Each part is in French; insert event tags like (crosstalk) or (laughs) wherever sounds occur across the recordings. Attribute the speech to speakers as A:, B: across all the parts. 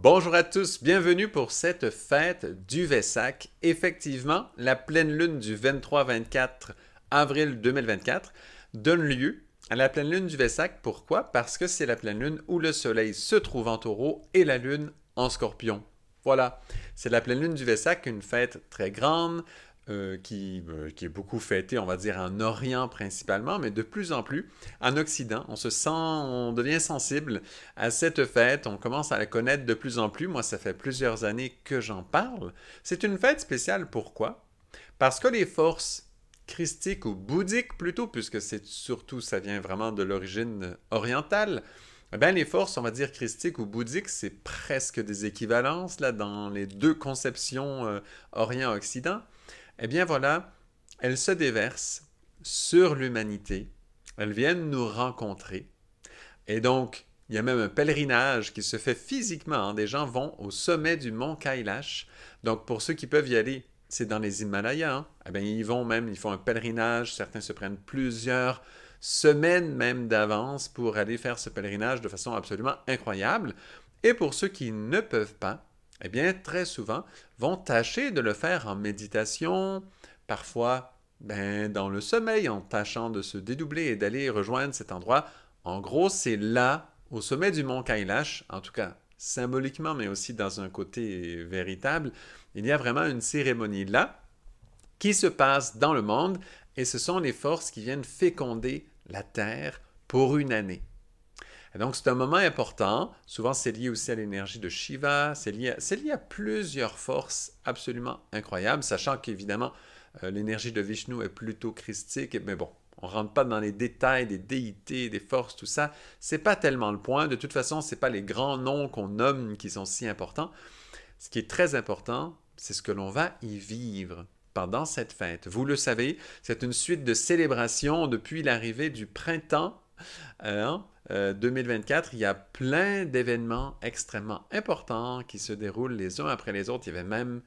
A: Bonjour à tous, bienvenue pour cette fête du Vessac. Effectivement, la pleine lune du 23-24 avril 2024 donne lieu à la pleine lune du Vessac. Pourquoi? Parce que c'est la pleine lune où le soleil se trouve en taureau et la lune en scorpion. Voilà, c'est la pleine lune du Vessac, une fête très grande, euh, euh, qui, est beaucoup fêté, on va dire, en Orient principalement, mais de plus en plus en Occident. On se sent, on devient sensible à cette fête, on commence à la connaître de plus en plus. Moi, ça fait plusieurs années que j'en parle. C'est une fête spéciale, pourquoi Parce que les forces christiques ou bouddhiques plutôt, puisque c'est surtout, ça vient vraiment de l'origine orientale, eh les forces, on va dire christiques ou bouddhiques, c'est presque des équivalences là, dans les deux conceptions euh, Orient-Occident eh bien voilà, elles se déversent sur l'humanité. Elles viennent nous rencontrer. Et donc, il y a même un pèlerinage qui se fait physiquement. Hein. Des gens vont au sommet du mont Kailash. Donc, pour ceux qui peuvent y aller, c'est dans les Himalayas. Hein. Eh bien, ils vont même, ils font un pèlerinage. Certains se prennent plusieurs semaines même d'avance pour aller faire ce pèlerinage de façon absolument incroyable. Et pour ceux qui ne peuvent pas, eh bien, très souvent, vont tâcher de le faire en méditation, parfois ben, dans le sommeil, en tâchant de se dédoubler et d'aller rejoindre cet endroit. En gros, c'est là, au sommet du mont Kailash, en tout cas symboliquement, mais aussi dans un côté véritable, il y a vraiment une cérémonie là qui se passe dans le monde et ce sont les forces qui viennent féconder la Terre pour une année donc, c'est un moment important. Souvent, c'est lié aussi à l'énergie de Shiva. C'est lié, à, plusieurs forces absolument incroyables, sachant qu'évidemment, euh, l'énergie de Vishnu est plutôt christique. Mais bon, on ne rentre pas dans les détails des déités, des forces, tout ça. ce n'est pas tellement le point. De toute façon, ce n'est pas les grands noms qu'on nomme qui sont si importants. Ce qui est très important, c'est ce que l'on va y vivre pendant cette fête. Vous le savez, c'est une suite de célébrations depuis l'arrivée du printemps. Hein, 2024, euh, il y a plein d'événements extrêmement importants qui se déroulent les uns après les autres. Il y avait même,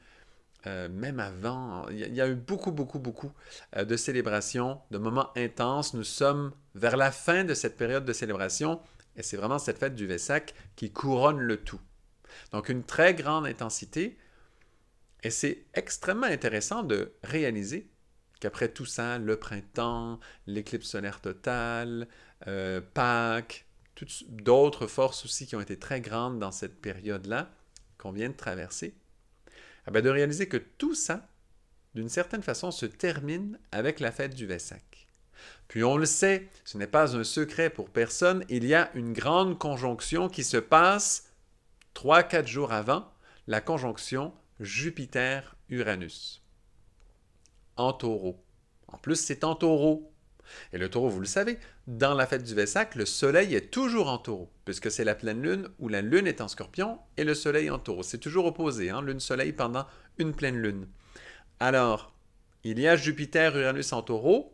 A: euh, même avant, il y, a, eu beaucoup, beaucoup, beaucoup euh, de célébrations, de moments intenses. Nous sommes vers la fin de cette période de célébration et c'est vraiment cette fête du Vessac qui couronne le tout. Donc une très grande intensité et c'est extrêmement intéressant de réaliser qu'après tout ça, le printemps, l'éclipse solaire totale, euh, Pâques, toutes d'autres forces aussi qui ont été très grandes dans cette période-là qu'on vient de traverser, ah ben, de réaliser que tout ça, d'une certaine façon, se termine avec la fête du Vessac. Puis on le sait, ce n'est pas un secret pour personne, il y a une grande conjonction qui se passe 3-4 jours avant, la conjonction Jupiter-Uranus. En taureau. En plus, c'est en taureau, et le taureau, vous le savez, dans la fête du Vessac, le soleil est toujours en taureau, puisque c'est la pleine lune où la lune est en scorpion et le soleil en taureau. C'est toujours opposé, hein, lune-soleil pendant une pleine lune. Alors, il y a Jupiter, Uranus en taureau,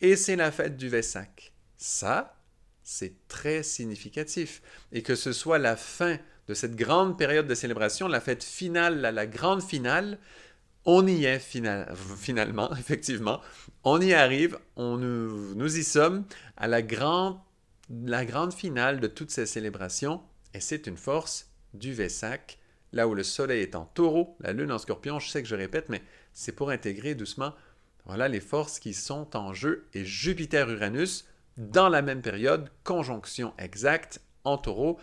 A: et c'est la fête du Vessac. Ça, c'est très significatif. Et que ce soit la fin de cette grande période de célébration, la fête finale, la grande finale, on y est finalement, (laughs) effectivement. On y arrive, on nous, y sommes à la, la grande finale de toutes ces célébrations, et c'est une force du Vessac, là où le soleil est en taureau, la lune en scorpion, je sais que je répète, mais c'est pour intégrer doucement, voilà les forces qui sont en jeu, et Jupiter-Uranus, dans la même période, conjonction exacte en taureau,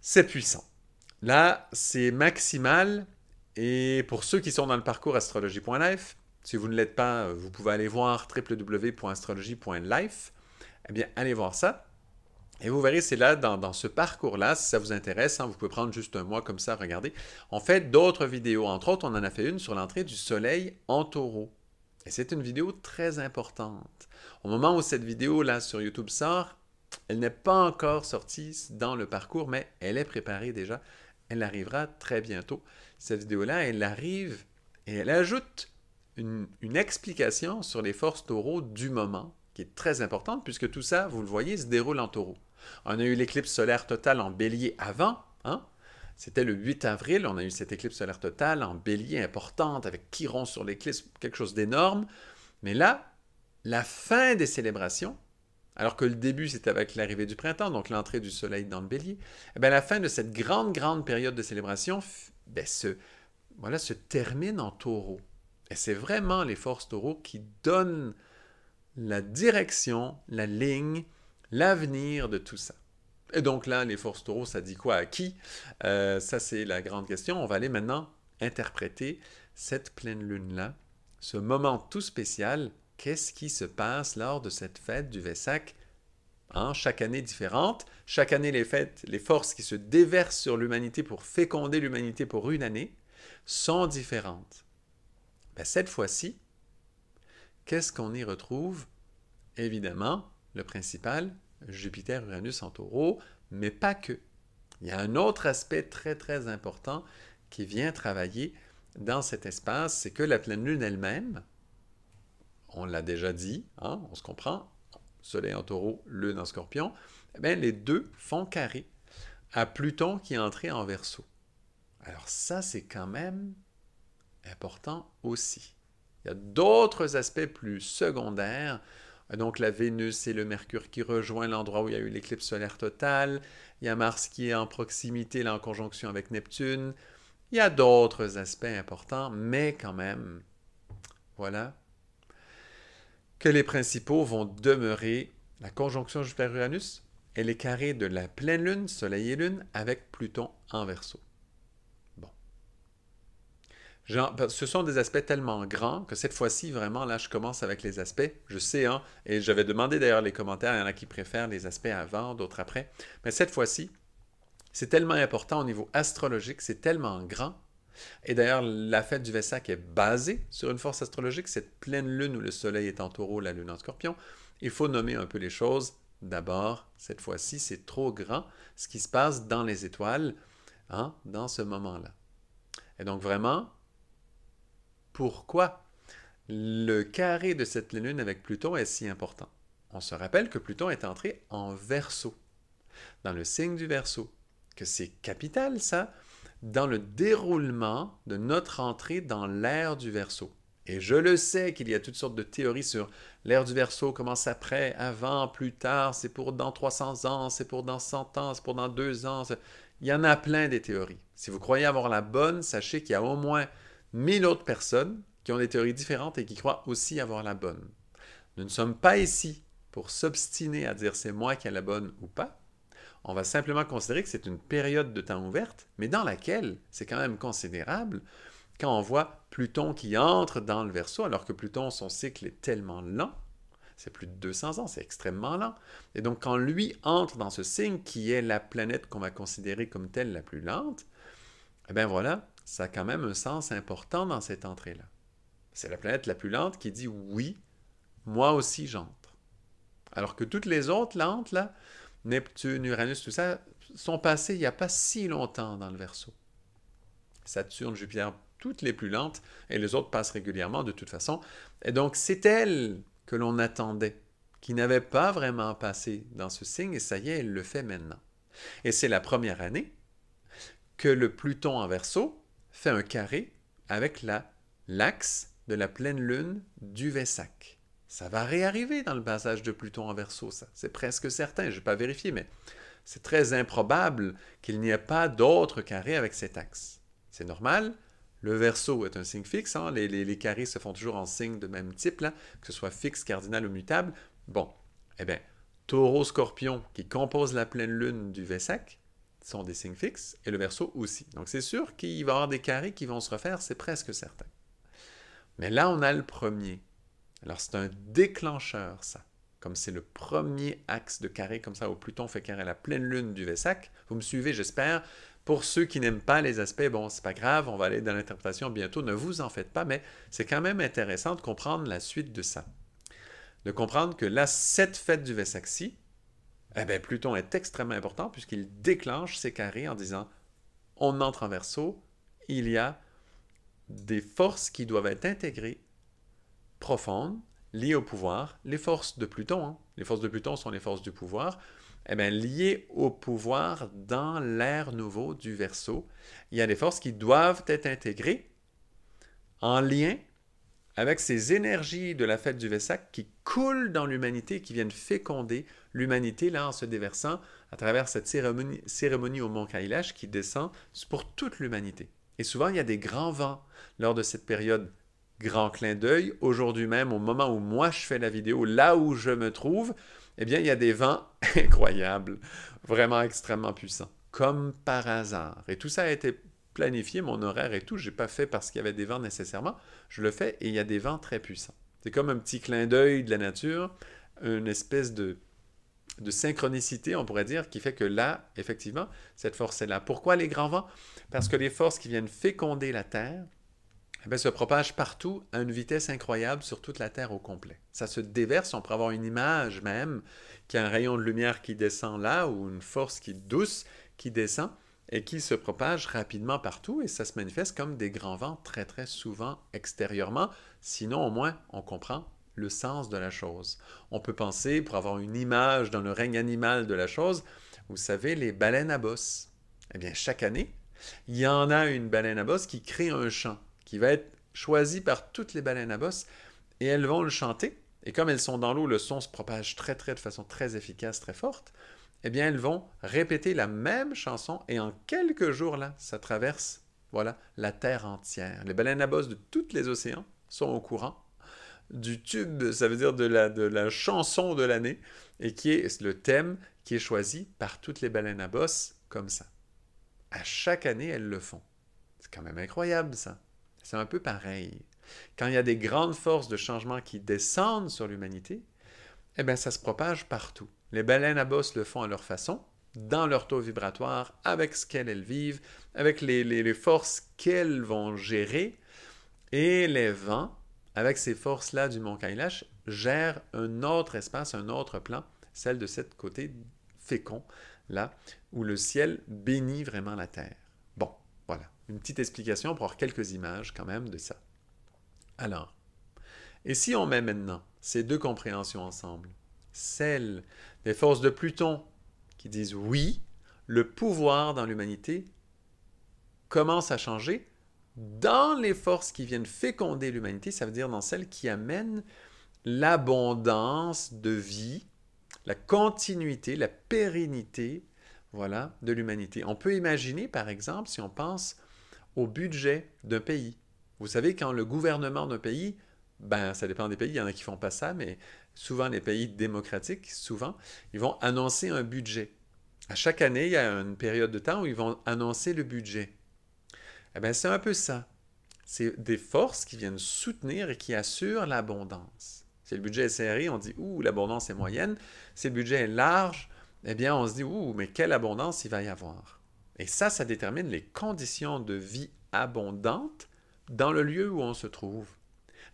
A: c'est puissant. Là, c'est maximal, et pour ceux qui sont dans le parcours astrologie.life, si vous ne l'êtes pas, euh, vous pouvez aller voir www.astrologie.life. Eh bien, allez voir ça. Et vous verrez, c'est là, dans, ce parcours-là, si ça vous intéresse, hein, vous pouvez prendre juste un mois comme ça, regardez. On fait d'autres vidéos. Entre autres, on en a fait une sur l'entrée du soleil en taureau. Et c'est une vidéo très importante. Au moment où cette vidéo-là sur YouTube sort, elle n'est pas encore sortie dans le parcours, mais elle est préparée déjà. Elle arrivera très bientôt cette vidéo-là, elle arrive et elle ajoute une, explication sur les forces taureaux du moment, qui est très importante, puisque tout ça, vous le voyez, se déroule en taureau. On a eu l'éclipse solaire totale en bélier avant, hein? C'était le 8 avril, on a eu cette éclipse solaire totale en bélier importante, avec Chiron sur l'éclipse, quelque chose d'énorme. Mais là, la fin des célébrations, alors que le début, c'était avec l'arrivée du printemps, donc l'entrée du soleil dans le bélier, eh ben, la fin de cette grande, grande période de célébration ben, ce, voilà, se termine en taureau. Et c'est vraiment les forces taureaux qui donnent la direction, la ligne, l'avenir de tout ça. Et donc là, les forces taureaux, ça dit quoi à qui euh, Ça, c'est la grande question. On va aller maintenant interpréter cette pleine lune-là, ce moment tout spécial. Qu'est-ce qui se passe lors de cette fête du Vessac Hein, chaque année différente. Chaque année, les fêtes, les forces qui se déversent sur l'humanité pour féconder l'humanité pour une année sont différentes. Ben, cette fois-ci, qu'est-ce qu'on y retrouve Évidemment, le principal, Jupiter, Uranus en taureau, mais pas que. Il y a un autre aspect très très important qui vient travailler dans cet espace, c'est que la pleine lune elle-même, on l'a déjà dit, hein, on se comprend, Soleil en taureau, Lune en scorpion, eh les deux font carré à Pluton qui est entré en verso. Alors ça, c'est quand même important aussi. Il y a d'autres aspects plus secondaires. Donc la Vénus et le Mercure qui rejoint l'endroit où il y a eu l'éclipse solaire totale. Il y a Mars qui est en proximité, là en conjonction avec Neptune. Il y a d'autres aspects importants, mais quand même, voilà que les principaux vont demeurer la conjonction Jupiter-Uranus et les carrés de la pleine lune, Soleil et Lune, avec Pluton en verso. Bon. ce sont des aspects tellement grands que cette fois-ci, vraiment, là, je commence avec les aspects. Je sais, hein, et j'avais demandé d'ailleurs les commentaires, il y en a qui préfèrent les aspects avant, d'autres après. Mais cette fois-ci, c'est tellement important au niveau astrologique, c'est tellement grand et d'ailleurs, la fête du Vessac est basée sur une force astrologique, cette pleine lune où le soleil est en taureau, la lune en scorpion. Il faut nommer un peu les choses. D'abord, cette fois-ci, c'est trop grand ce qui se passe dans les étoiles hein, dans ce moment-là. Et donc vraiment, pourquoi le carré de cette pleine lune avec Pluton est si important On se rappelle que Pluton est entré en verso, dans le signe du verso, que c'est capital ça, dans le déroulement de notre entrée dans l'ère du verso. Et je le sais qu'il y a toutes sortes de théories sur l'ère du verso, commence après, avant, plus tard, c'est pour dans 300 ans, c'est pour dans 100 ans, c'est pour dans 2 ans. Il y en a plein des théories. Si vous croyez avoir la bonne, sachez qu'il y a au moins 1000 autres personnes qui ont des théories différentes et qui croient aussi avoir la bonne. Nous ne sommes pas ici pour s'obstiner à dire c'est moi qui ai la bonne ou pas. On va simplement considérer que c'est une période de temps ouverte, mais dans laquelle c'est quand même considérable quand on voit Pluton qui entre dans le verso, alors que Pluton, son cycle est tellement lent, c'est plus de 200 ans, c'est extrêmement lent. Et donc quand lui entre dans ce signe qui est la planète qu'on va considérer comme telle la plus lente, eh bien voilà, ça a quand même un sens important dans cette entrée-là. C'est la planète la plus lente qui dit oui, moi aussi j'entre. Alors que toutes les autres lentes, là, Neptune, Uranus, tout ça, sont passés il n'y a pas si longtemps dans le verso. Saturne, Jupiter, toutes les plus lentes, et les autres passent régulièrement de toute façon. Et donc, c'est elle que l'on attendait, qui n'avait pas vraiment passé dans ce signe, et ça y est, elle le fait maintenant. Et c'est la première année que le Pluton en verso fait un carré avec l'axe de la pleine lune du Vessac ça va réarriver dans le passage de Pluton en verso, ça. C'est presque certain, je n'ai pas vérifié, mais c'est très improbable qu'il n'y ait pas d'autres carrés avec cet axe. C'est normal, le verso est un signe fixe, hein. les, carrés se font toujours en signe de même type, que ce soit fixe, cardinal ou mutable. Bon, eh bien, taureau, scorpion, qui composent la pleine lune du VESEC, sont des signes fixes, et le verso aussi. Donc c'est sûr qu'il va y avoir des carrés qui vont se refaire, c'est presque certain. Mais là, on a le premier. Alors c'est un déclencheur, ça. Comme c'est le premier axe de carré, comme ça, où Pluton fait carré à la pleine lune du Vessac. Vous me suivez, j'espère. Pour ceux qui n'aiment pas les aspects, bon, c'est pas grave, on va aller dans l'interprétation bientôt, ne vous en faites pas, mais c'est quand même intéressant de comprendre la suite de ça. De comprendre que là, cette fête du Vessac-ci, eh bien, Pluton est extrêmement important puisqu'il déclenche ses carrés en disant on entre en verso, il y a des forces qui doivent être intégrées profondes liées au pouvoir, les forces de Pluton, hein. les forces de Pluton sont les forces du pouvoir, et eh bien, liées au pouvoir dans l'ère nouveau du Verseau. il y a des forces qui doivent être intégrées en lien avec ces énergies de la fête du Vessac qui coulent dans l'humanité, qui viennent féconder l'humanité là en se déversant à travers cette cérémonie, cérémonie au Mont Kailash qui descend pour toute l'humanité. Et souvent, il y a des grands vents lors de cette période Grand clin d'œil, aujourd'hui même, au moment où moi je fais la vidéo, là où je me trouve, eh bien, il y a des vents (laughs) incroyables, vraiment extrêmement puissants, comme par hasard. Et tout ça a été planifié, mon horaire et tout, je n'ai pas fait parce qu'il y avait des vents nécessairement, je le fais et il y a des vents très puissants. C'est comme un petit clin d'œil de la nature, une espèce de, de synchronicité, on pourrait dire, qui fait que là, effectivement, cette force est là. Pourquoi les grands vents Parce que les forces qui viennent féconder la Terre, eh ben, se propage partout à une vitesse incroyable sur toute la Terre au complet. Ça se déverse, on pourrait avoir une image même, qui a un rayon de lumière qui descend là, ou une force qui douce qui descend et qui se propage rapidement partout, et ça se manifeste comme des grands vents très très souvent extérieurement, sinon au moins on comprend le sens de la chose. On peut penser, pour avoir une image dans le règne animal de la chose, vous savez, les baleines à bosse. Eh bien, chaque année, il y en a une baleine à bosse qui crée un champ qui va être choisi par toutes les baleines à bosse et elles vont le chanter. Et comme elles sont dans l'eau, le son se propage très, très, de façon très efficace, très forte. Eh bien, elles vont répéter la même chanson et en quelques jours, là, ça traverse, voilà, la Terre entière. Les baleines à bosse de tous les océans sont au courant du tube, ça veut dire de la, chanson de l'année, et qui est le thème qui est choisi par toutes les baleines à bosse, comme ça. À chaque année, elles le font. C'est quand même incroyable, ça. C'est un peu pareil. Quand il y a des grandes forces de changement qui descendent sur l'humanité, eh bien, ça se propage partout. Les baleines à bosse le font à leur façon, dans leur taux vibratoire, avec ce qu'elles vivent, avec les, forces qu'elles vont gérer. Et les vents, avec ces forces-là du mont Kailash, gèrent un autre espace, un autre plan, celle de cet côté fécond, là, où le ciel bénit vraiment la terre une petite explication pour avoir quelques images quand même de ça. Alors, et si on met maintenant ces deux compréhensions ensemble, celle des forces de Pluton qui disent oui, le pouvoir dans l'humanité commence à changer dans les forces qui viennent féconder l'humanité, ça veut dire dans celles qui amènent l'abondance de vie, la continuité, la pérennité, voilà, de l'humanité. On peut imaginer, par exemple, si on pense au budget d'un pays. Vous savez, quand le gouvernement d'un pays, ben, ça dépend des pays, il y en a qui font pas ça, mais souvent les pays démocratiques, souvent, ils vont annoncer un budget. À chaque année, il y a une période de temps où ils vont annoncer le budget. Eh bien, c'est un peu ça. C'est des forces qui viennent soutenir et qui assurent l'abondance. Si le budget est serré, on dit Ouh, l'abondance est moyenne. Si le budget est large, eh bien, on se dit Ouh, mais quelle abondance il va y avoir. Et ça, ça détermine les conditions de vie abondantes dans le lieu où on se trouve.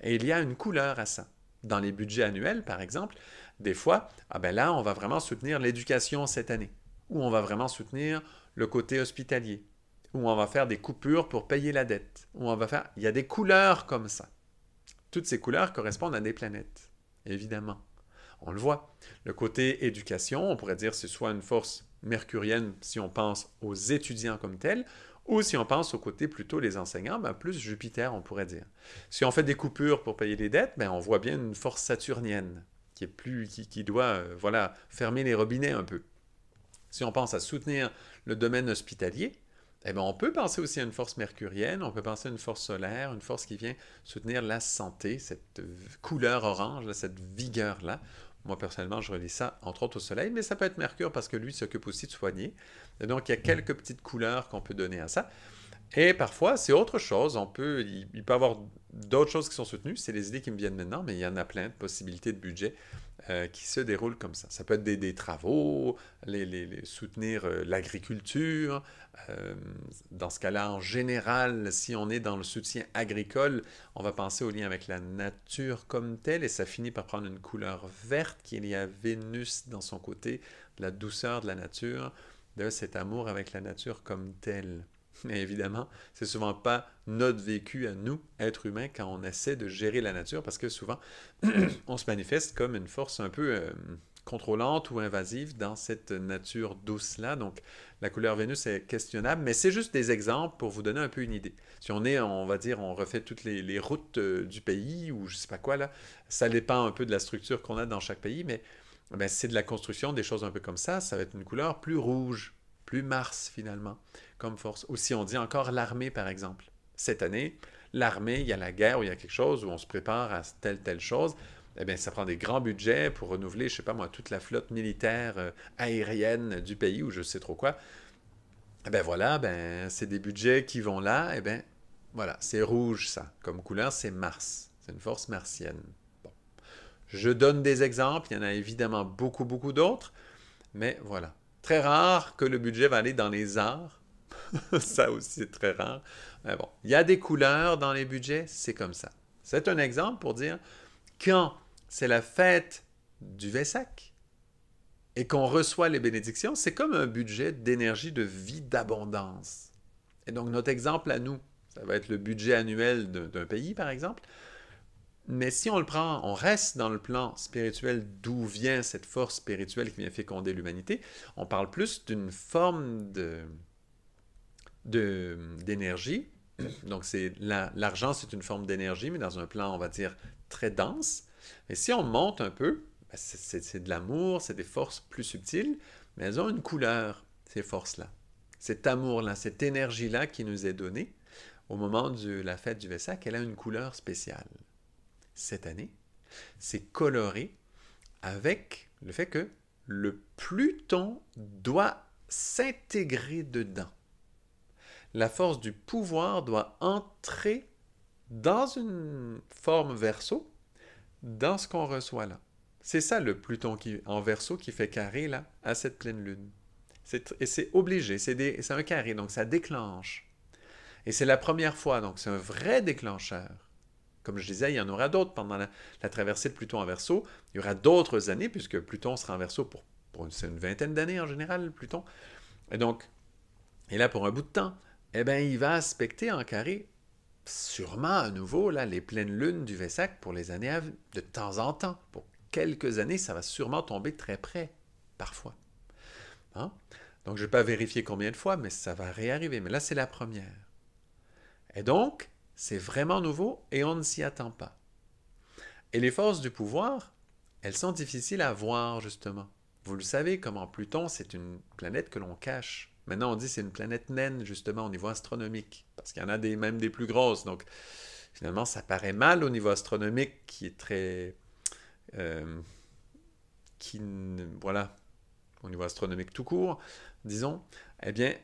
A: Et il y a une couleur à ça. Dans les budgets annuels, par exemple, des fois, ah ben là, on va vraiment soutenir l'éducation cette année, ou on va vraiment soutenir le côté hospitalier, ou on va faire des coupures pour payer la dette, ou on va faire... Il y a des couleurs comme ça. Toutes ces couleurs correspondent à des planètes, évidemment. On le voit. Le côté éducation, on pourrait dire c'est soit une force mercurienne si on pense aux étudiants comme tels, ou si on pense aux côtés plutôt les enseignants, ben, plus Jupiter, on pourrait dire. Si on fait des coupures pour payer les dettes, ben, on voit bien une force saturnienne qui, est plus, qui, doit euh, voilà, fermer les robinets un peu. Si on pense à soutenir le domaine hospitalier, eh ben, on peut penser aussi à une force mercurienne, on peut penser à une force solaire, une force qui vient soutenir la santé, cette couleur orange, cette vigueur-là. Moi, personnellement, je relis ça, entre autres, au soleil, mais ça peut être Mercure parce que lui s'occupe aussi de soigner. Et donc, il y a quelques petites couleurs qu'on peut donner à ça. Et parfois, c'est autre chose. On peut, il, peut y avoir d'autres choses qui sont soutenues. C'est les idées qui me viennent maintenant, mais il y en a plein de possibilités de budget euh, qui se déroulent comme ça. Ça peut être des, travaux, les, soutenir euh, l'agriculture. Euh, dans ce cas-là, en général, si on est dans le soutien agricole, on va penser au lien avec la nature comme telle, et ça finit par prendre une couleur verte qui est a à Vénus dans son côté, la douceur de la nature, de cet amour avec la nature comme telle mais évidemment, c'est souvent pas notre vécu à nous, êtres humains, quand on essaie de gérer la nature, parce que souvent, (clears throat) on se manifeste comme une force un peu euh, contrôlante ou invasive dans cette nature douce-là. Donc, la couleur Vénus est questionnable, mais c'est juste des exemples pour vous donner un peu une idée. Si on est, on va dire, on refait toutes les, routes euh, du pays ou je sais pas quoi, là, ça dépend un peu de la structure qu'on a dans chaque pays, mais ben, c'est de la construction des choses un peu comme ça. Ça va être une couleur plus rouge, plus Mars finalement comme force. Ou si on dit encore l'armée, par exemple. Cette année, l'armée, il y a la guerre ou il y a quelque chose où on se prépare à telle, telle chose. Eh bien, ça prend des grands budgets pour renouveler, je ne sais pas moi, toute la flotte militaire euh, aérienne du pays ou je sais trop quoi. Eh bien, voilà, ben, c'est des budgets qui vont là. Eh bien, voilà, c'est rouge, ça. Comme couleur, c'est Mars. C'est une force martienne. Bon. Je donne des exemples. Il y en a évidemment beaucoup, beaucoup d'autres. Mais voilà. Très rare que le budget va aller dans les arts (laughs) ça aussi, c'est très rare. Mais bon, il y a des couleurs dans les budgets, c'est comme ça. C'est un exemple pour dire quand c'est la fête du Vessac et qu'on reçoit les bénédictions, c'est comme un budget d'énergie, de vie, d'abondance. Et donc, notre exemple à nous, ça va être le budget annuel d'un pays, par exemple. Mais si on le prend, on reste dans le plan spirituel d'où vient cette force spirituelle qui vient féconder l'humanité, on parle plus d'une forme de, d'énergie. Donc, c'est l'argent, c'est une forme d'énergie, mais dans un plan, on va dire, très dense. et si on monte un peu, ben, c'est de l'amour, c'est des forces plus subtiles, mais elles ont une couleur, ces forces-là. Cet amour-là, cette énergie-là qui nous est donnée au moment de la fête du Vessac, elle a une couleur spéciale. Cette année, c'est coloré avec le fait que le Pluton doit s'intégrer dedans la force du pouvoir doit entrer dans une forme verso, dans ce qu'on reçoit là. C'est ça le Pluton qui, en verso qui fait carré là, à cette pleine lune. Et c'est obligé, c'est un carré, donc ça déclenche. Et c'est la première fois, donc c'est un vrai déclencheur. Comme je disais, il y en aura d'autres pendant la, traversée de Pluton en verso. Il y aura d'autres années, puisque Pluton sera en verso pour, une, vingtaine d'années en général, Pluton. Et donc, et là pour un bout de temps eh bien, il va aspecter en carré sûrement à nouveau là, les pleines lunes du Vessac pour les années à venir, de temps en temps. Pour quelques années, ça va sûrement tomber très près, parfois. Hein? Donc, je ne vais pas vérifier combien de fois, mais ça va réarriver. Mais là, c'est la première. Et donc, c'est vraiment nouveau et on ne s'y attend pas. Et les forces du pouvoir, elles sont difficiles à voir, justement. Vous le savez, comment Pluton, c'est une planète que l'on cache. Maintenant, on dit c'est une planète naine, justement, au niveau astronomique, parce qu'il y en a des, même des plus grosses. Donc, finalement, ça paraît mal au niveau astronomique, qui est très... Euh, qui, voilà, au niveau astronomique tout court, disons, eh bien,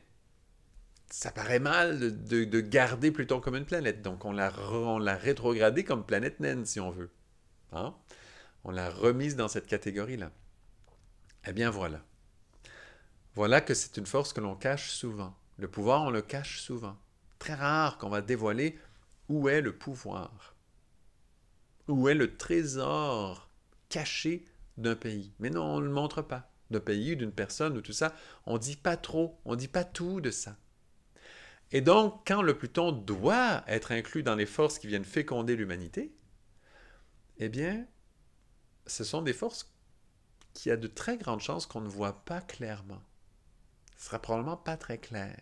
A: ça paraît mal de, garder Pluton comme une planète. Donc, on l'a, on l'a rétrogradée comme planète naine, si on veut. Hein. On l'a remise dans cette catégorie-là. Eh bien, voilà. Voilà que c'est une force que l'on cache souvent. Le pouvoir, on le cache souvent. Très rare qu'on va dévoiler où est le pouvoir, où est le trésor caché d'un pays. Mais non, on ne le montre pas. D'un pays, d'une personne ou tout ça, on dit pas trop, on ne dit pas tout de ça. Et donc, quand le Pluton doit être inclus dans les forces qui viennent féconder l'humanité, eh bien, ce sont des forces qui a de très grandes chances qu'on ne voit pas clairement. Ce sera probablement pas très clair.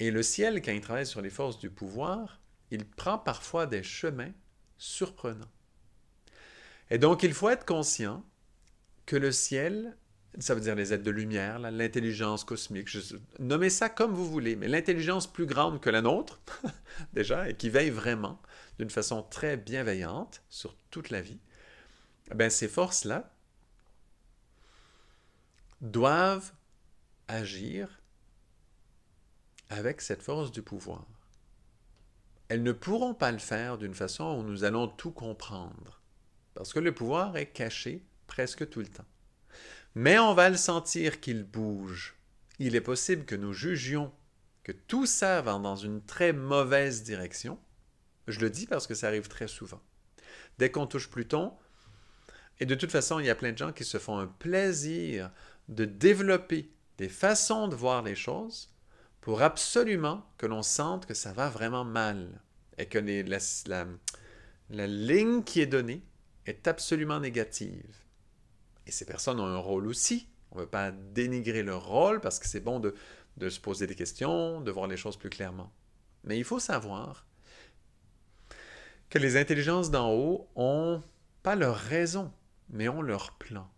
A: Et le ciel, quand il travaille sur les forces du pouvoir, il prend parfois des chemins surprenants. Et donc, il faut être conscient que le ciel, ça veut dire les êtres de lumière, l'intelligence cosmique, nommez ça comme vous voulez, mais l'intelligence plus grande que la nôtre, (laughs) déjà, et qui veille vraiment d'une façon très bienveillante sur toute la vie, ben ces forces-là doivent agir avec cette force du pouvoir. Elles ne pourront pas le faire d'une façon où nous allons tout comprendre, parce que le pouvoir est caché presque tout le temps. Mais on va le sentir qu'il bouge. Il est possible que nous jugions que tout ça va dans une très mauvaise direction. Je le dis parce que ça arrive très souvent. Dès qu'on touche Pluton, et de toute façon, il y a plein de gens qui se font un plaisir de développer des façons de voir les choses pour absolument que l'on sente que ça va vraiment mal et que la, ligne qui est donnée est absolument négative. Et ces personnes ont un rôle aussi. On ne veut pas dénigrer leur rôle parce que c'est bon de, de se poser des questions, de voir les choses plus clairement. Mais il faut savoir que les intelligences d'en haut ont pas leur raison, mais ont leur plan.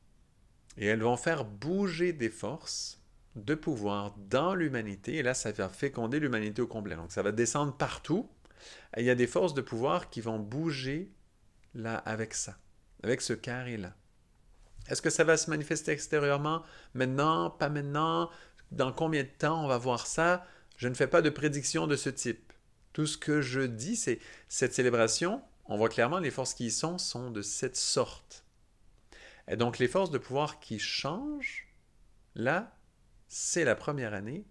A: Et elles vont faire bouger des forces de pouvoir dans l'humanité, et là, ça va féconder l'humanité au complet. Donc, ça va descendre partout. il y a des forces de pouvoir qui vont bouger là avec ça, avec ce carré-là. Est-ce que ça va se manifester extérieurement maintenant, pas maintenant, dans combien de temps on va voir ça Je ne fais pas de prédiction de ce type. Tout ce que je dis, c'est cette célébration, on voit clairement les forces qui y sont sont de cette sorte. Et donc les forces de pouvoir qui changent, là, c'est la première année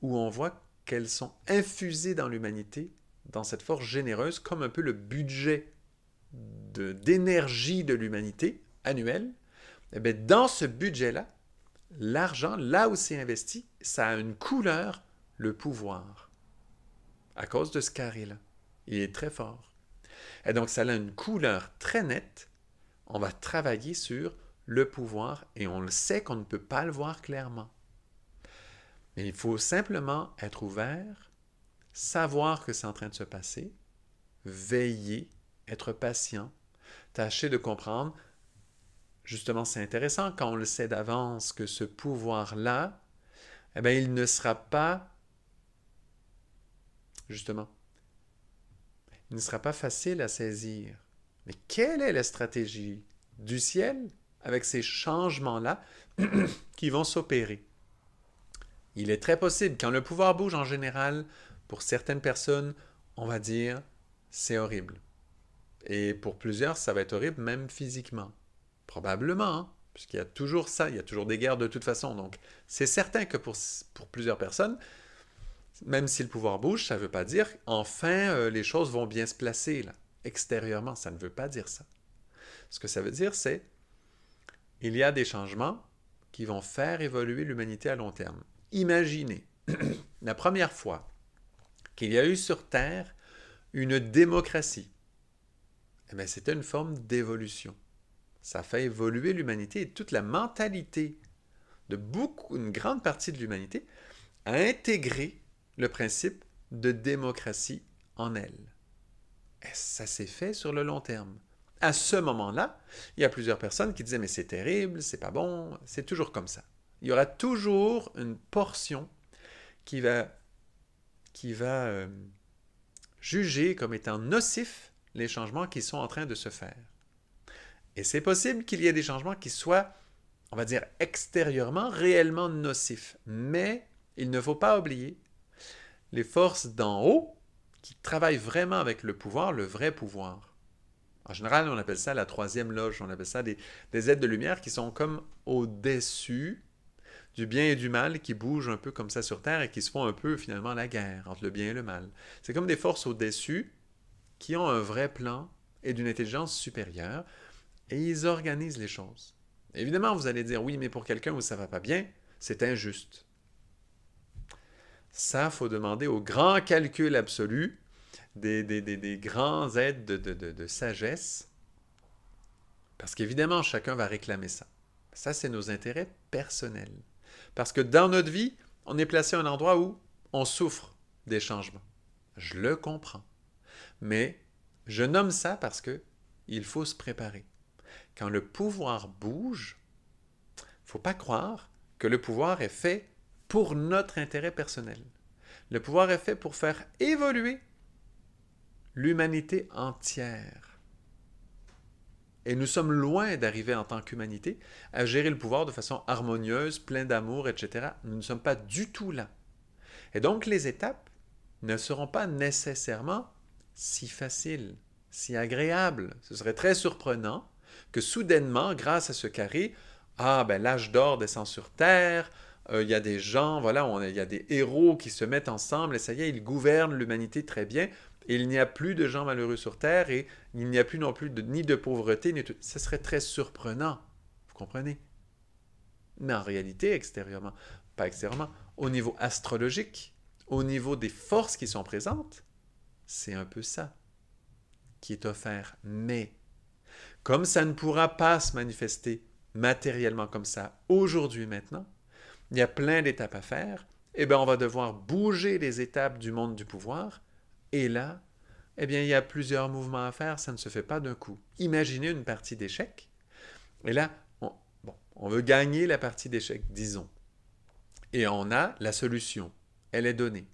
A: où on voit qu'elles sont infusées dans l'humanité, dans cette force généreuse, comme un peu le budget d'énergie de, l'humanité annuel. Eh dans ce budget-là, l'argent, là où c'est investi, ça a une couleur, le pouvoir, à cause de ce carré-là. Il est très fort. Et donc, ça a une couleur très nette. On va travailler sur le pouvoir et on le sait qu'on ne peut pas le voir clairement. Mais il faut simplement être ouvert, savoir que c'est en train de se passer, veiller, être patient, tâcher de comprendre. Justement, c'est intéressant quand on le sait d'avance que ce pouvoir-là, eh bien, il ne sera pas, justement, il ne sera pas facile à saisir. Mais quelle est la stratégie du ciel avec ces changements-là (clears throat) qui vont s'opérer? Il est très possible, quand le pouvoir bouge en général, pour certaines personnes, on va dire, c'est horrible. Et pour plusieurs, ça va être horrible, même physiquement. Probablement, hein, puisqu'il y a toujours ça, il y a toujours des guerres de toute façon. Donc, c'est certain que pour, plusieurs personnes, même si le pouvoir bouge, ça ne veut pas dire enfin euh, les choses vont bien se placer là. extérieurement. Ça ne veut pas dire ça. Ce que ça veut dire, c'est il y a des changements qui vont faire évoluer l'humanité à long terme. Imaginez (clears throat) la première fois qu'il y a eu sur Terre une démocratie. Eh c'était une forme d'évolution. Ça fait évoluer l'humanité et toute la mentalité de beaucoup, une grande partie de l'humanité a intégré le principe de démocratie en elle. Et ça s'est fait sur le long terme. À ce moment-là, il y a plusieurs personnes qui disaient mais c'est terrible, c'est pas bon, c'est toujours comme ça. Il y aura toujours une portion qui va, euh, juger comme étant nocif les changements qui sont en train de se faire. Et c'est possible qu'il y ait des changements qui soient, on va dire, extérieurement réellement nocifs. Mais il ne faut pas oublier les forces d'en haut qui travaillent vraiment avec le pouvoir, le vrai pouvoir. En général, on appelle ça la troisième loge, on appelle ça des aides de lumière qui sont comme au-dessus du bien et du mal qui bougent un peu comme ça sur Terre et qui se font un peu finalement la guerre entre le bien et le mal. C'est comme des forces au-dessus qui ont un vrai plan et d'une intelligence supérieure et ils organisent les choses. Évidemment, vous allez dire oui, mais pour quelqu'un où ça va pas bien, c'est injuste. Ça, faut demander au grand calcul absolu des, des, des grands aides de sagesse, parce qu'évidemment, chacun va réclamer ça. Ça, c'est nos intérêts personnels. Parce que dans notre vie, on est placé à un endroit où on souffre des changements. Je le comprends. Mais je nomme ça parce que il faut se préparer. Quand le pouvoir bouge, faut pas croire que le pouvoir est fait pour notre intérêt personnel. Le pouvoir est fait pour faire évoluer l'humanité entière. Et nous sommes loin d'arriver en tant qu'humanité à gérer le pouvoir de façon harmonieuse, plein d'amour, etc. Nous ne sommes pas du tout là. Et donc les étapes ne seront pas nécessairement si faciles, si agréables. Ce serait très surprenant que soudainement, grâce à ce carré, ah ben l'âge d'or descend sur Terre, euh, il y a des gens, voilà, il y a des héros qui se mettent ensemble et ça y est, ils gouvernent l'humanité très bien il n'y a plus de gens malheureux sur Terre et il n'y a plus non plus ni de pauvreté, Ce serait très surprenant, vous comprenez? Mais en réalité, extérieurement, pas extérieurement, au niveau astrologique, au niveau des forces qui sont présentes, c'est un peu ça qui est offert. Mais comme ça ne pourra pas se manifester matériellement comme ça aujourd'hui maintenant, il y a plein d'étapes à faire, Eh bien on va devoir bouger les étapes du monde du pouvoir et là, eh bien, il y a plusieurs mouvements à faire, ça ne se fait pas d'un coup. Imaginez une partie d'échecs. Et là, on, bon, on veut gagner la partie d'échecs, disons. Et on a la solution. Elle est donnée.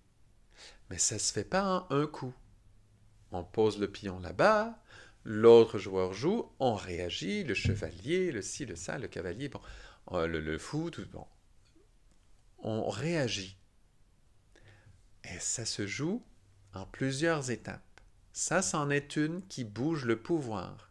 A: Mais ça ne se fait pas en un coup. On pose le pion là-bas, l'autre joueur joue, on réagit, le chevalier, le ci, le ça, le cavalier, euh, le, le, fou, tout bon. On réagit. Et ça se joue en plusieurs étapes. Ça, c'en est une qui bouge le pouvoir.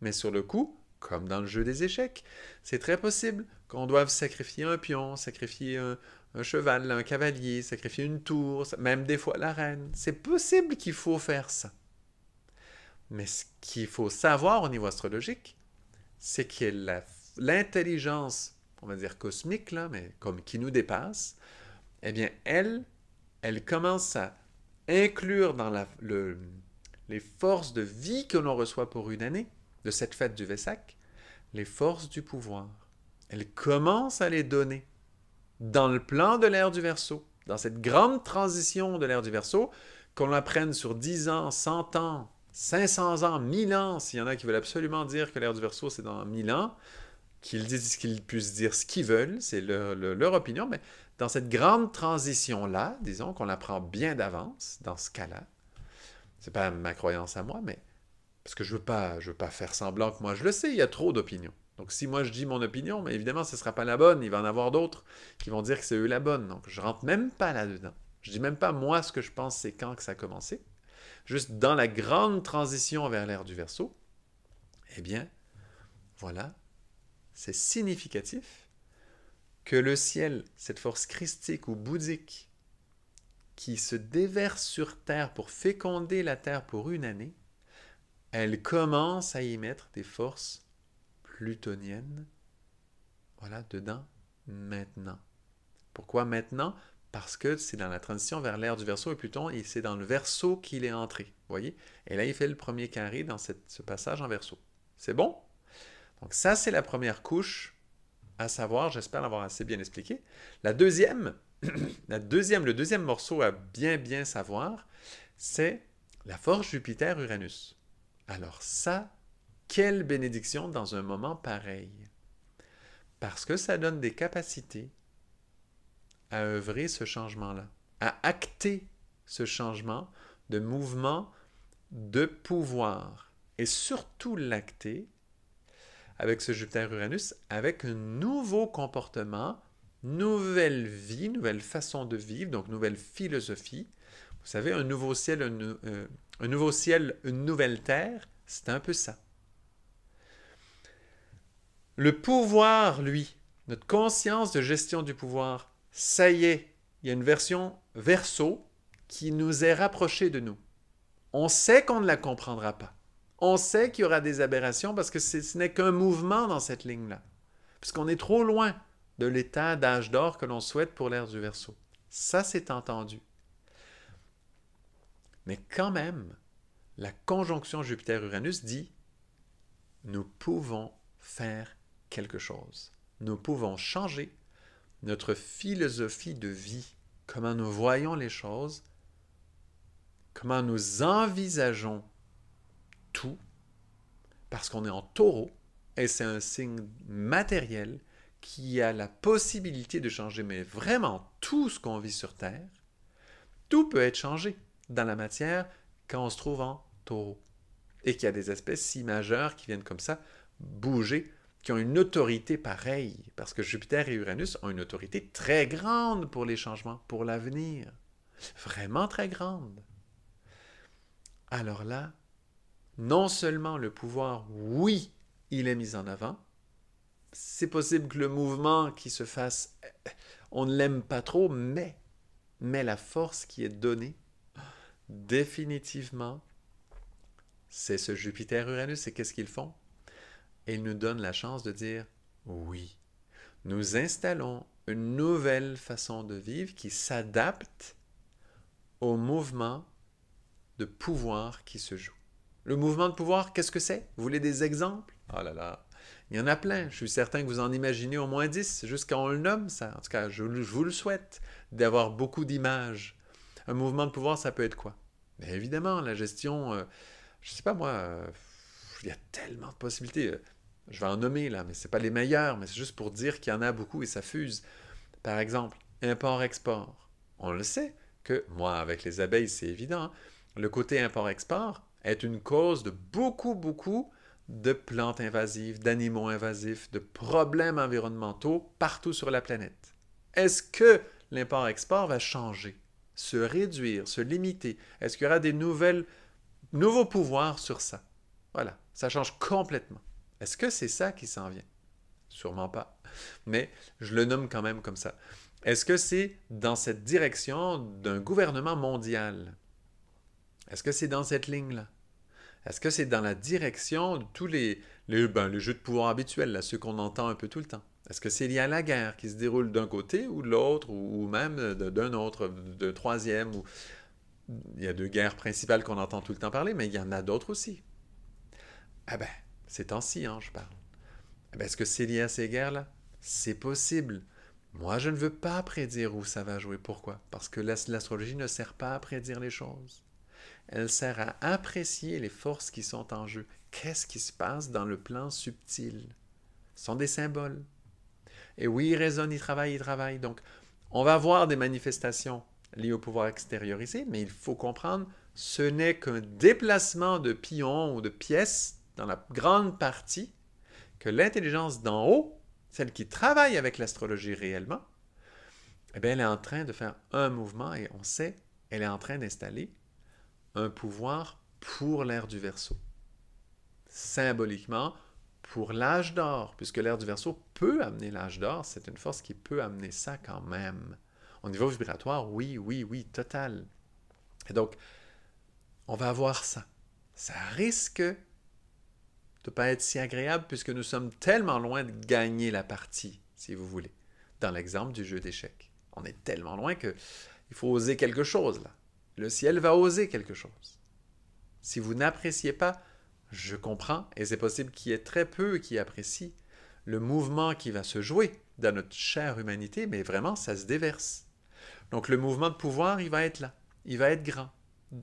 A: Mais sur le coup, comme dans le jeu des échecs, c'est très possible qu'on doive sacrifier un pion, sacrifier un, cheval, un cavalier, sacrifier une tour, même des fois la reine. C'est possible qu'il faut faire ça. Mais ce qu'il faut savoir au niveau astrologique, c'est que l'intelligence, on va dire cosmique, là, mais comme qui nous dépasse, eh bien, elle, elle commence à inclure dans les forces de vie que l'on reçoit pour une année de cette fête du Vessac, les forces du pouvoir. Elle commence à les donner dans le plan de l'ère du Verseau, dans cette grande transition de l'ère du Verseau, qu'on la sur 10 ans, 100 ans, 500 ans, 1000 ans, s'il y en a qui veulent absolument dire que l'ère du Verseau c'est dans 1000 ans, qu'ils disent qu'ils puissent dire ce qu'ils veulent, c'est leur opinion, mais dans cette grande transition-là, disons qu'on la prend bien d'avance dans ce cas-là, c'est pas ma croyance à moi, mais parce que je veux pas, je veux pas faire semblant que moi je le sais, il y a trop d'opinions. Donc si moi je dis mon opinion, mais évidemment ce sera pas la bonne, il va en avoir d'autres qui vont dire que c'est eux la bonne. Donc je rentre même pas là-dedans. Je dis même pas moi ce que je pense, c'est quand que ça a commencé. Juste dans la grande transition vers l'ère du verso, eh bien, voilà, c'est significatif que le ciel, cette force christique ou bouddhique qui se déverse sur Terre pour féconder la Terre pour une année, elle commence à y mettre des forces plutoniennes, voilà, dedans, maintenant. Pourquoi maintenant Parce que c'est dans la transition vers l'ère du verso et Pluton, et c'est dans le verso qu'il est entré, voyez Et là, il fait le premier carré dans ce passage en verso. C'est bon Donc ça, c'est la première couche à savoir, j'espère l'avoir assez bien expliqué. La deuxième, (clears throat) la deuxième, le deuxième morceau à bien bien savoir, c'est la force Jupiter-Uranus. Alors ça, quelle bénédiction dans un moment pareil. Parce que ça donne des capacités à œuvrer ce changement-là, à acter ce changement de mouvement de pouvoir et surtout l'acter avec ce Jupiter-Uranus, avec un nouveau comportement, nouvelle vie, nouvelle façon de vivre, donc nouvelle philosophie. Vous savez, un nouveau ciel, euh, un, nouveau ciel une nouvelle terre, c'est un peu ça. Le pouvoir, lui, notre conscience de gestion du pouvoir, ça y est, il y a une version verso qui nous est rapprochée de nous. On sait qu'on ne la comprendra pas on sait qu'il y aura des aberrations parce que ce n'est qu'un mouvement dans cette ligne-là, puisqu'on est trop loin de l'état d'âge d'or que l'on souhaite pour l'ère du verso. Ça, c'est entendu. Mais quand même, la conjonction Jupiter-Uranus dit, nous pouvons faire quelque chose. Nous pouvons changer notre philosophie de vie, comment nous voyons les choses, comment nous envisageons tout parce qu'on est en taureau et c'est un signe matériel qui a la possibilité de changer, mais vraiment tout ce qu'on vit sur Terre, tout peut être changé dans la matière quand on se trouve en taureau. Et qu'il y a des espèces si majeures qui viennent comme ça bouger, qui ont une autorité pareille, parce que Jupiter et Uranus ont une autorité très grande pour les changements, pour l'avenir. Vraiment très grande. Alors là, non seulement le pouvoir, oui, il est mis en avant, c'est possible que le mouvement qui se fasse, on ne l'aime pas trop, mais, mais la force qui est donnée, définitivement, c'est ce Jupiter-Uranus. Et qu'est-ce qu'ils font Ils nous donnent la chance de dire oui. Nous installons une nouvelle façon de vivre qui s'adapte au mouvement de pouvoir qui se joue. Le mouvement de pouvoir, qu'est-ce que c'est Vous voulez des exemples Oh là là, il y en a plein. Je suis certain que vous en imaginez au moins 10, jusqu'à on le nomme ça. En tout cas, je, vous le souhaite d'avoir beaucoup d'images. Un mouvement de pouvoir, ça peut être quoi évidemment, la gestion, euh, je ne sais pas moi, euh, il y a tellement de possibilités. Je vais en nommer là, mais ce n'est pas les meilleurs, mais c'est juste pour dire qu'il y en a beaucoup et ça fuse. Par exemple, import-export. On le sait que, moi, avec les abeilles, c'est évident, hein, le côté import-export, est une cause de beaucoup, beaucoup de plantes invasives, d'animaux invasifs, de problèmes environnementaux partout sur la planète. Est-ce que l'import-export va changer, se réduire, se limiter? Est-ce qu'il y aura des nouvelles, nouveaux pouvoirs sur ça? Voilà, ça change complètement. Est-ce que c'est ça qui s'en vient? Sûrement pas, mais je le nomme quand même comme ça. Est-ce que c'est dans cette direction d'un gouvernement mondial? Est-ce que c'est dans cette ligne-là? Est-ce que c'est dans la direction de tous les, ben, jeux de pouvoir habituels, là, ceux qu'on entend un peu tout le temps? Est-ce que c'est lié à la guerre qui se déroule d'un côté ou de l'autre, ou même d'un autre, d'un troisième? Ou... Il y a deux guerres principales qu'on entend tout le temps parler, mais il y en a d'autres aussi. Ah ben, c'est en hein, je parle. Eh ben, est-ce que c'est lié à ces guerres-là? C'est possible. Moi, je ne veux pas prédire où ça va jouer. Pourquoi? Parce que l'astrologie ne sert pas à prédire les choses. Elle sert à apprécier les forces qui sont en jeu. Qu'est-ce qui se passe dans le plan subtil Ce sont des symboles. Et oui, il raisonne, il travaille, il travaille. Donc, on va voir des manifestations liées au pouvoir extériorisé, mais il faut comprendre, ce n'est qu'un déplacement de pions ou de pièces dans la grande partie que l'intelligence d'en haut, celle qui travaille avec l'astrologie réellement, eh elle est en train de faire un mouvement et on sait, elle est en train d'installer un pouvoir pour l'ère du verso. Symboliquement, pour l'âge d'or, puisque l'ère du verso peut amener l'âge d'or, c'est une force qui peut amener ça quand même. Au niveau vibratoire, oui, oui, oui, total. Et donc, on va avoir ça. Ça risque de pas être si agréable puisque nous sommes tellement loin de gagner la partie, si vous voulez. Dans l'exemple du jeu d'échecs, on est tellement loin que il faut oser quelque chose là. Le ciel va oser quelque chose. Si vous n'appréciez pas, je comprends, et c'est possible qu'il y ait très peu qui apprécient le mouvement qui va se jouer dans notre chère humanité, mais vraiment, ça se déverse. Donc le mouvement de pouvoir, il va être là, il va être grand,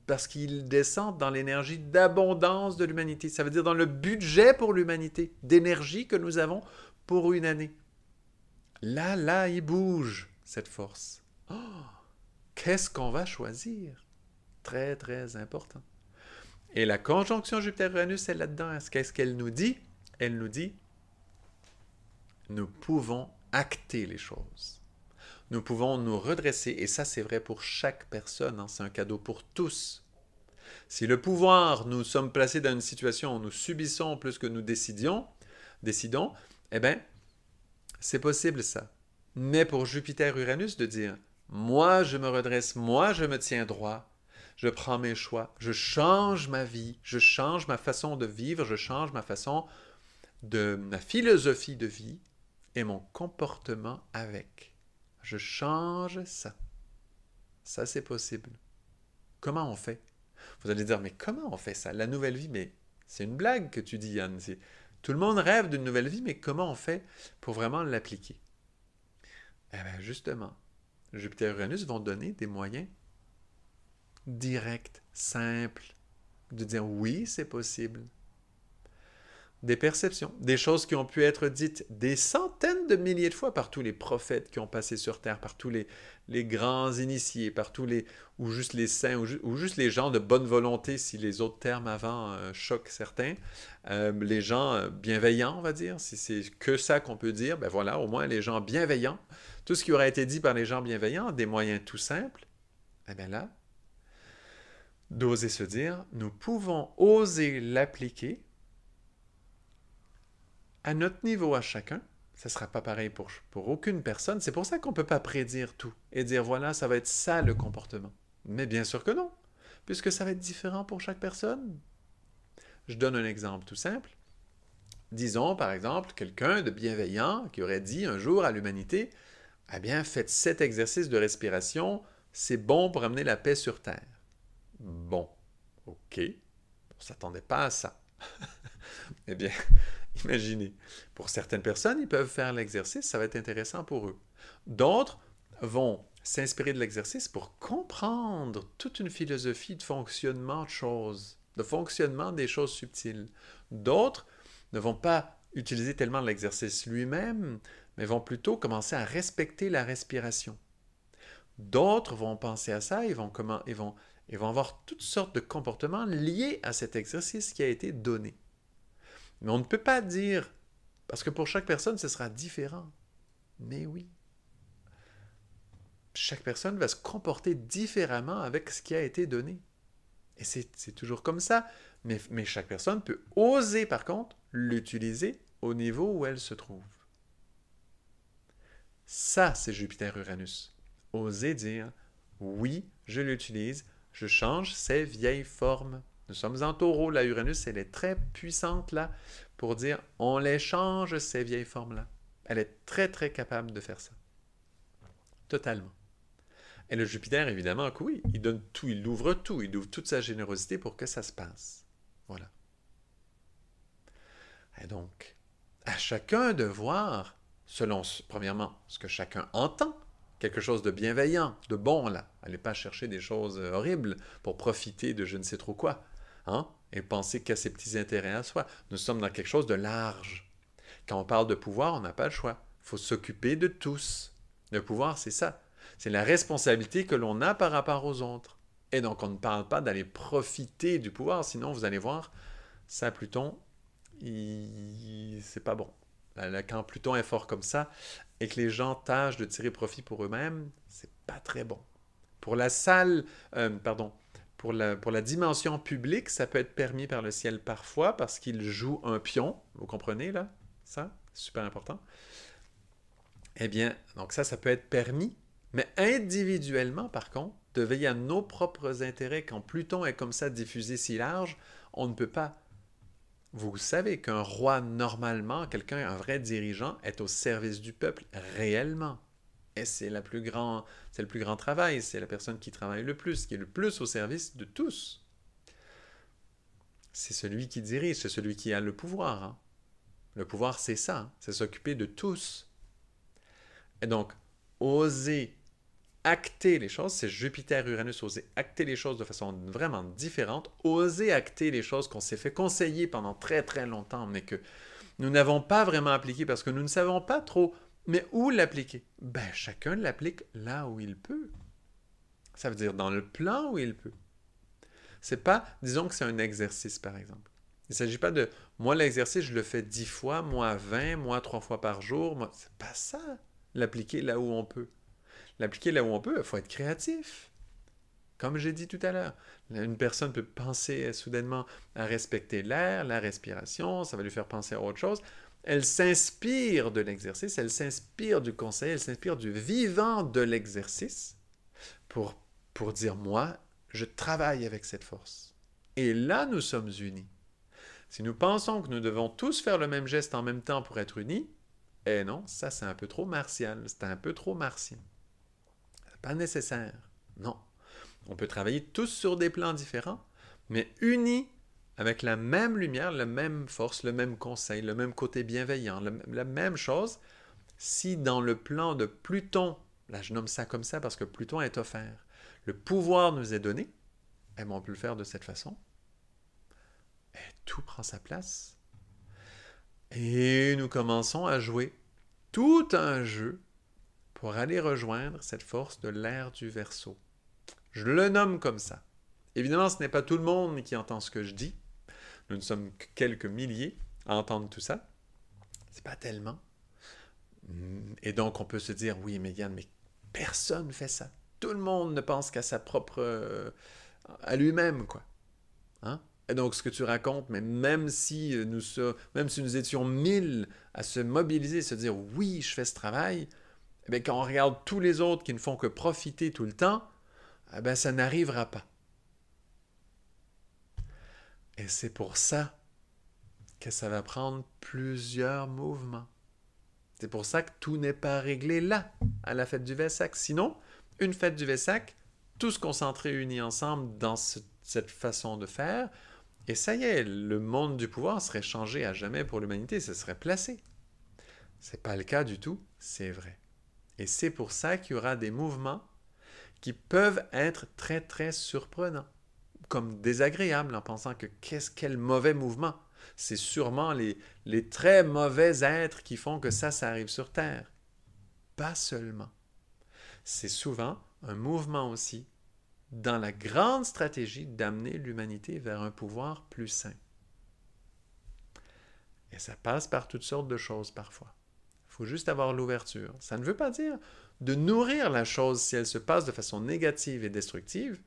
A: parce qu'il descend dans l'énergie d'abondance de l'humanité. Ça veut dire dans le budget pour l'humanité, d'énergie que nous avons pour une année. Là, là, il bouge, cette force. Oh qu'est-ce qu'on va choisir? Très, très important. Et la conjonction Jupiter-Uranus est là-dedans. Qu'est-ce qu'elle nous dit? Elle nous dit, nous pouvons acter les choses. Nous pouvons nous redresser, et ça c'est vrai pour chaque personne, hein. c'est un cadeau pour tous. Si le pouvoir, nous sommes placés dans une situation où nous subissons plus que nous décidions, décidons, eh bien, c'est possible ça. Mais pour Jupiter-Uranus de dire, moi, je me redresse, moi, je me tiens droit, je prends mes choix, je change ma vie, je change ma façon de vivre, je change ma façon de ma philosophie de vie et mon comportement avec. Je change ça. Ça, c'est possible. Comment on fait Vous allez dire, mais comment on fait ça La nouvelle vie, mais c'est une blague que tu dis, Yann. Tout le monde rêve d'une nouvelle vie, mais comment on fait pour vraiment l'appliquer Eh bien, justement, Jupiter-Uranus vont donner des moyens directs, simples, de dire oui, c'est possible, des perceptions, des choses qui ont pu être dites des centaines de milliers de fois par tous les prophètes qui ont passé sur Terre, par tous les, les grands initiés, par tous les, ou juste les saints, ou, juste les gens de bonne volonté, si les autres termes avant euh, choquent certains, euh, les gens euh, bienveillants, on va dire, si c'est que ça qu'on peut dire, ben voilà, au moins les gens bienveillants, tout ce qui aurait été dit par les gens bienveillants, des moyens tout simples, eh bien là, d'oser se dire, nous pouvons oser l'appliquer à notre niveau à chacun, ça ne sera pas pareil pour, pour aucune personne. C'est pour ça qu'on ne peut pas prédire tout et dire voilà, ça va être ça le comportement. Mais bien sûr que non, puisque ça va être différent pour chaque personne. Je donne un exemple tout simple. Disons par exemple quelqu'un de bienveillant qui aurait dit un jour à l'humanité, eh bien faites cet exercice de respiration, c'est bon pour amener la paix sur Terre. Bon, ok, on ne s'attendait pas à ça. (laughs) eh bien, Imaginez. Pour certaines personnes, ils peuvent faire l'exercice, ça va être intéressant pour eux. D'autres vont s'inspirer de l'exercice pour comprendre toute une philosophie de fonctionnement de choses, de fonctionnement des choses subtiles. D'autres ne vont pas utiliser tellement l'exercice lui-même, mais vont plutôt commencer à respecter la respiration. D'autres vont penser à ça et vont, et vont avoir toutes sortes de comportements liés à cet exercice qui a été donné. Mais on ne peut pas dire, parce que pour chaque personne, ce sera différent. Mais oui. Chaque personne va se comporter différemment avec ce qui a été donné. Et c'est toujours comme ça. Mais, chaque personne peut oser, par contre, l'utiliser au niveau où elle se trouve. Ça, c'est Jupiter-Uranus. Oser dire, oui, je l'utilise, je change ses vieilles formes nous sommes en taureau, la Uranus, elle est très puissante là pour dire on les change ces vieilles formes-là. Elle est très très capable de faire ça. Totalement. Et le Jupiter, évidemment, oui, il donne tout, il ouvre tout, il ouvre toute sa générosité pour que ça se passe. Voilà. Et donc, à chacun de voir, selon, premièrement, ce que chacun entend, quelque chose de bienveillant, de bon là. Allez pas chercher des choses euh, horribles pour profiter de je ne sais trop quoi. Hein, et penser qu'à ses petits intérêts à soi. Nous sommes dans quelque chose de large. Quand on parle de pouvoir, on n'a pas le choix. Il faut s'occuper de tous. Le pouvoir, c'est ça. C'est la responsabilité que l'on a par rapport aux autres. Et donc, on ne parle pas d'aller profiter du pouvoir, sinon vous allez voir, ça, Pluton, c'est pas bon. Quand Pluton est fort comme ça et que les gens tâchent de tirer profit pour eux-mêmes, c'est pas très bon. Pour la salle, euh, pardon, pour la, dimension publique, ça peut être permis par le ciel parfois parce qu'il joue un pion. Vous comprenez là Ça, super important. Eh bien, donc ça, ça peut être permis. Mais individuellement, par contre, de veiller à nos propres intérêts quand Pluton est comme ça diffusé si large, on ne peut pas. Vous savez qu'un roi, normalement, quelqu'un, un vrai dirigeant, est au service du peuple réellement c'est le plus grand travail, c'est la personne qui travaille le plus, qui est le plus au service de tous. C'est celui qui dirige, c'est celui qui a le pouvoir. Hein. Le pouvoir, c'est ça, c'est s'occuper de tous. Et donc, oser acter les choses, c'est Jupiter, Uranus, oser acter les choses de façon vraiment différente, oser acter les choses qu'on s'est fait conseiller pendant très très longtemps, mais que nous n'avons pas vraiment appliquées parce que nous ne savons pas trop mais où l'appliquer? Ben, chacun l'applique là où il peut. Ça veut dire dans le plan où il peut. C'est pas, disons que c'est un exercice, par exemple. Il ne s'agit pas de moi, l'exercice, je le fais dix fois, moi vingt, moi trois fois par jour. Moi... C'est pas ça. L'appliquer là où on peut. L'appliquer là où on peut, il faut être créatif. Comme j'ai dit tout à l'heure, une personne peut penser euh, soudainement à respecter l'air, la respiration, ça va lui faire penser à autre chose. Elle s'inspire de l'exercice, elle s'inspire du conseil, elle s'inspire du vivant de l'exercice pour, pour dire, moi, je travaille avec cette force. Et là, nous sommes unis. Si nous pensons que nous devons tous faire le même geste en même temps pour être unis, eh non, ça c'est un peu trop martial, c'est un peu trop martien. Pas nécessaire, non. On peut travailler tous sur des plans différents, mais unis avec la même lumière, la même force, le même conseil, le même côté bienveillant, la même chose, si dans le plan de Pluton, là je nomme ça comme ça parce que Pluton est offert, le pouvoir nous est donné, et eh ben, on peut le faire de cette façon, et tout prend sa place. Et nous commençons à jouer tout un jeu pour aller rejoindre cette force de l'air du verso. Je le nomme comme ça. Évidemment, ce n'est pas tout le monde qui entend ce que je dis, nous ne sommes que quelques milliers à entendre tout ça. C'est pas tellement. Mm, et donc, on peut se dire, oui, mais mais personne ne fait ça. Tout le monde ne pense qu'à sa propre. Euh, à lui-même, quoi. Hein? Et donc, ce que tu racontes, mais même si nous, même si nous étions mille à se mobiliser, se dire, oui, je fais ce travail, eh quand on regarde tous les autres qui ne font que profiter tout le temps, eh ça n'arrivera pas. Et c'est pour ça que ça va prendre plusieurs mouvements. C'est pour ça que tout n'est pas réglé là, à la fête du Vessac. Sinon, une fête du Vessac, tous concentrés unis ensemble dans cette façon de faire, et ça y est, le monde du pouvoir serait changé à jamais pour l'humanité, ce serait placé. C'est pas le cas du tout, c'est vrai. Et c'est pour ça qu'il y aura des mouvements qui peuvent être très très surprenants comme désagréable en pensant que qu'est-ce quel mauvais mouvement. C'est sûrement les, les très mauvais êtres qui font que ça, ça arrive sur Terre. Pas seulement. C'est souvent un mouvement aussi dans la grande stratégie d'amener l'humanité vers un pouvoir plus sain. Et ça passe par toutes sortes de choses parfois. Il faut juste avoir l'ouverture. Ça ne veut pas dire de nourrir la chose si elle se passe de façon négative et destructive,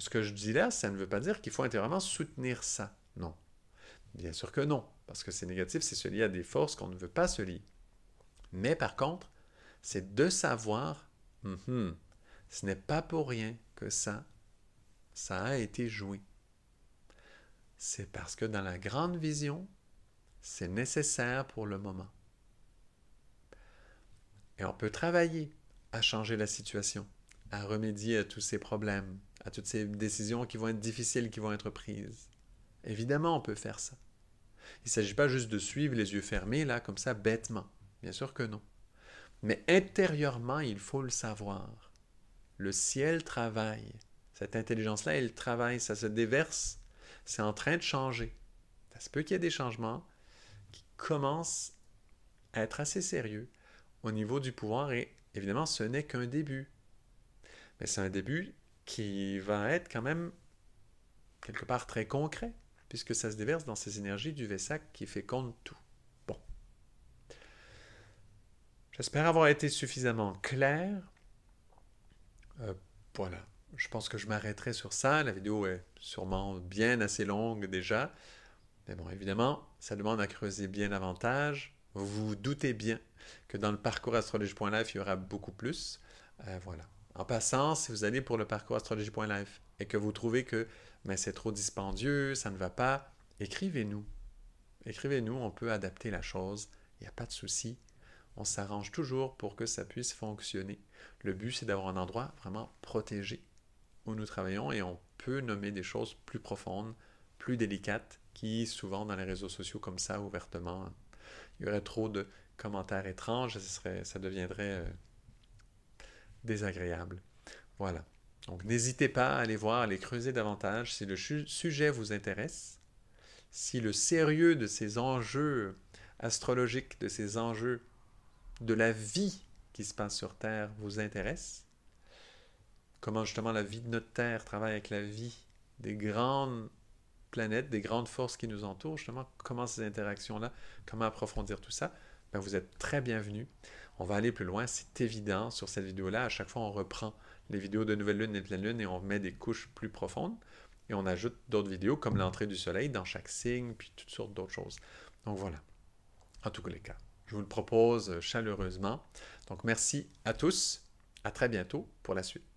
A: ce que je dis là, ça ne veut pas dire qu'il faut intérieurement soutenir ça. Non. Bien sûr que non, parce que c'est négatif, c'est se lier à des forces qu'on ne veut pas se lier. Mais par contre, c'est de savoir, ce n'est pas pour rien que ça, ça a été joué. C'est parce que dans la grande vision, c'est nécessaire pour le moment. Et on peut travailler à changer la situation à remédier à tous ces problèmes, à toutes ces décisions qui vont être difficiles, qui vont être prises. Évidemment, on peut faire ça. Il ne s'agit pas juste de suivre les yeux fermés, là, comme ça, bêtement. Bien sûr que non. Mais intérieurement, il faut le savoir. Le ciel travaille. Cette intelligence-là, elle travaille, ça se déverse. C'est en train de changer. Ça se peut qu'il y ait des changements qui commencent à être assez sérieux au niveau du pouvoir et évidemment, ce n'est qu'un début. Mais c'est un début qui va être quand même quelque part très concret, puisque ça se déverse dans ces énergies du Vessac qui fait compte tout. Bon. J'espère avoir été suffisamment clair. Euh, voilà. Je pense que je m'arrêterai sur ça. La vidéo est sûrement bien assez longue déjà. Mais bon, évidemment, ça demande à creuser bien davantage. Vous vous doutez bien que dans le parcours astrologie.life, il y aura beaucoup plus. Euh, voilà. En passant, si vous allez pour le parcours astrologie.live et que vous trouvez que mais ben, c'est trop dispendieux, ça ne va pas, écrivez-nous. Écrivez-nous, on peut adapter la chose, il n'y a pas de souci. On s'arrange toujours pour que ça puisse fonctionner. Le but, c'est d'avoir un endroit vraiment protégé où nous travaillons et on peut nommer des choses plus profondes, plus délicates, qui souvent dans les réseaux sociaux comme ça, ouvertement, il y aurait trop de commentaires étranges, ça, serait, ça deviendrait... Euh, désagréable. Voilà. Donc n'hésitez pas à aller voir, à aller creuser davantage si le sujet vous intéresse, si le sérieux de ces enjeux astrologiques, de ces enjeux de la vie qui se passe sur Terre vous intéresse, comment justement la vie de notre Terre travaille avec la vie des grandes planètes, des grandes forces qui nous entourent, justement, comment ces interactions-là, comment approfondir tout ça, ben vous êtes très bienvenus. On va aller plus loin, c'est évident sur cette vidéo-là. À chaque fois, on reprend les vidéos de Nouvelle Lune et de Pleine Lune et on met des couches plus profondes. Et on ajoute d'autres vidéos comme l'entrée du soleil dans chaque signe, puis toutes sortes d'autres choses. Donc voilà, en tous les cas, je vous le propose chaleureusement. Donc merci à tous, à très bientôt pour la suite.